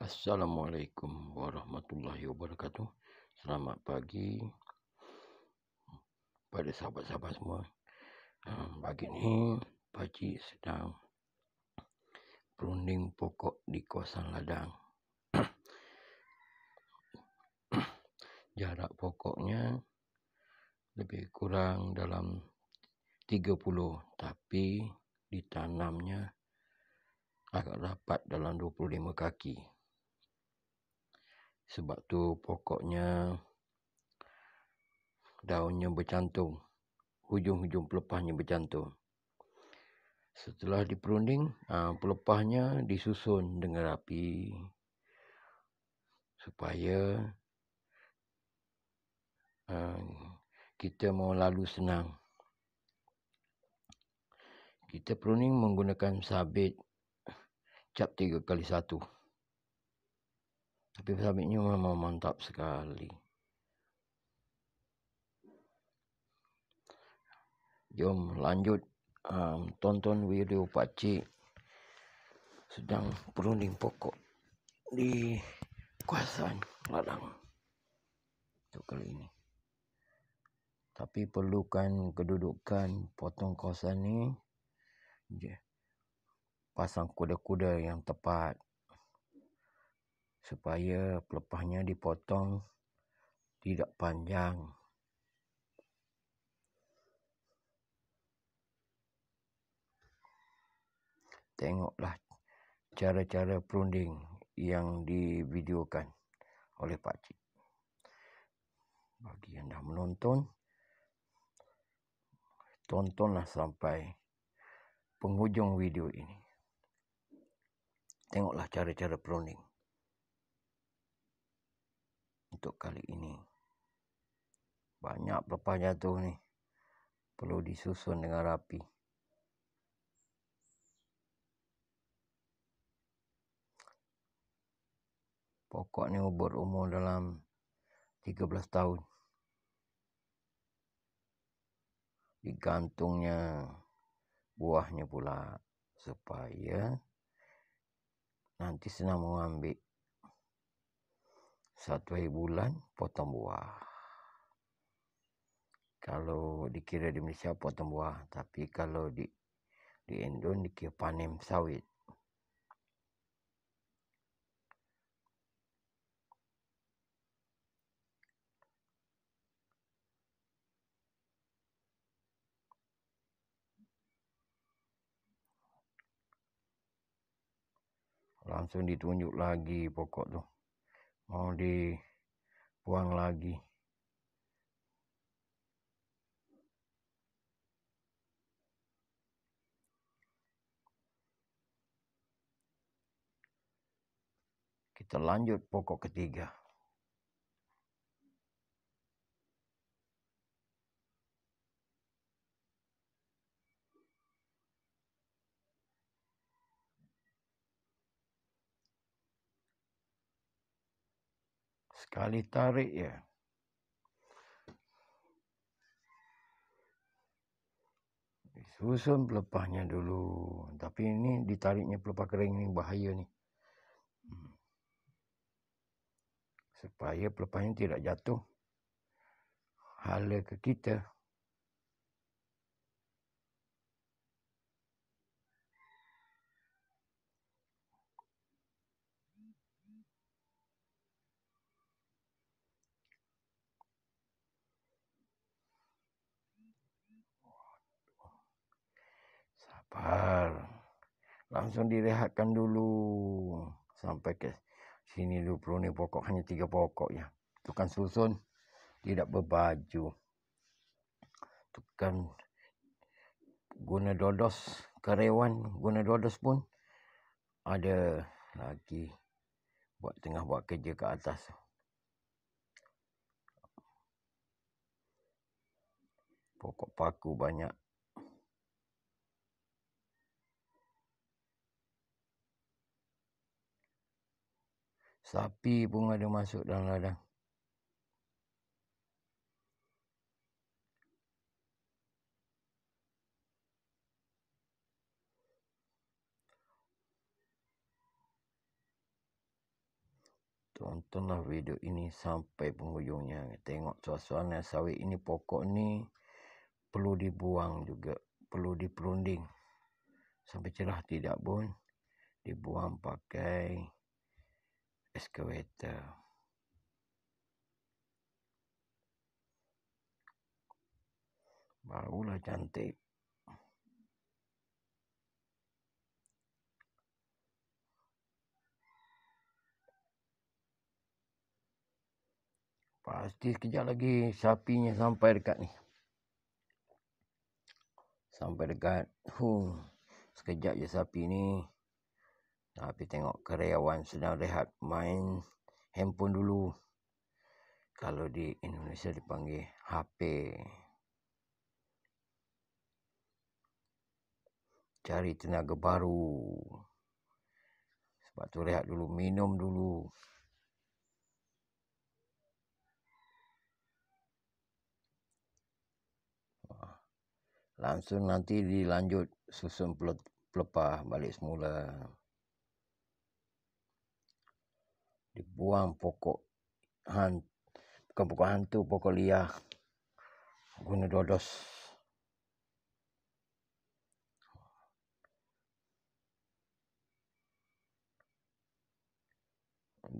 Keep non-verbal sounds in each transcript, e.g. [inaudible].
Assalamualaikum warahmatullahi wabarakatuh Selamat pagi Pada sahabat-sahabat semua ah, Pagi ni Pakcik sedang Perunding pokok di kawasan ladang [coughs] Jarak pokoknya Lebih kurang dalam 30 Tapi ditanamnya Agak rapat dalam 25 kaki sebab tu pokoknya daunnya bercantum. Hujung-hujung pelepahnya bercantum. Setelah diperunding, ha, pelepahnya disusun dengan rapi. Supaya ha, kita mau lalu senang. Kita pruning menggunakan sabit cap tiga kali satu. 1 tapi pesawatnya memang mantap sekali. Jom lanjut um, tonton video pakcik sedang berunding pokok di kawasan ladang untuk kali ini. Tapi perlukan kedudukan potong kawasan ni. Pasang kuda-kuda yang tepat supaya pelepahnya dipotong tidak panjang. Tengoklah cara-cara perunding yang divideokan oleh Pak Cik. Bagi dah menonton, tontonlah sampai penghujung video ini. Tengoklah cara-cara perunding untuk kali ini. Banyak pelepah jatuh ni. Perlu disusun dengan rapi. Pokok ni berumur dalam 13 tahun. Digantungnya buahnya pula supaya nanti senang mengambil satu hari bulan potong buah. Kalau dikira di Malaysia potong buah, tapi kalau di di Indon dikira panen sawit. Langsung ditunjuk lagi pokok tu. mau dibuang lagi kita lanjut pokok ketiga Sekali tarik ya. Susun pelepahnya dulu. Tapi ini ditariknya pelepah kering ini bahaya ni. Hmm. Supaya pelepahnya tidak jatuh. Hala ke kita. Kita. lapar. Langsung direhatkan dulu. Sampai ke sini 20 ni pokok. Hanya tiga pokok ya. Tukan susun. Tidak berbaju. Tukan guna dodos. Kerewan guna dodos pun. Ada lagi. Buat tengah buat kerja ke atas. Pokok paku banyak. Sapi pun ada masuk dalam ladang. Tontonlah video ini sampai penghujungnya. Tengok suasana sawit ini pokok ni perlu dibuang juga. Perlu diperunding. Sampai cerah tidak pun dibuang pakai baru lah cantik. Pasti sekejap lagi sapinya sampai dekat ni. Sampai dekat. Huh. Sekejap ya, je ya sapi ni. Tapi ha, tengok karyawan sedang rehat main handphone dulu. Kalau di Indonesia dipanggil HP. Cari tenaga baru. Sebab tu rehat dulu, minum dulu. Langsung nanti dilanjut susun pelepah balik semula. dibuang pokok hantu bukan pokok hantu pokok liar guna dodos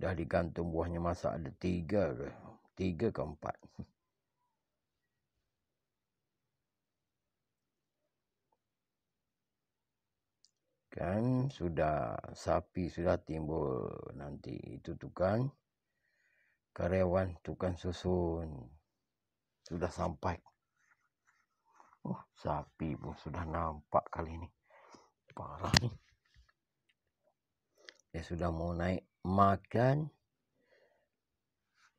dah digantung buahnya masa ada tiga ke tiga ke empat kan sudah sapi sudah timbul nanti itu tukang karyawan tukang susun sudah sampai oh sapi pun sudah nampak kali ini parah ni. dia sudah mau naik makan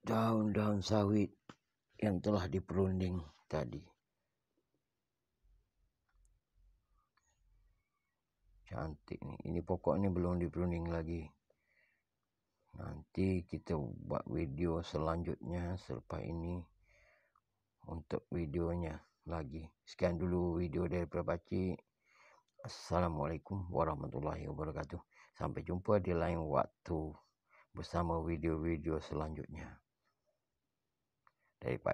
daun-daun sawit yang telah diperunding tadi cantik ni ini pokok ni belum di pruning lagi nanti kita buat video selanjutnya selepas ini untuk videonya lagi sekian dulu video daripada pakcik Assalamualaikum warahmatullahi wabarakatuh sampai jumpa di lain waktu bersama video-video selanjutnya dari Pak.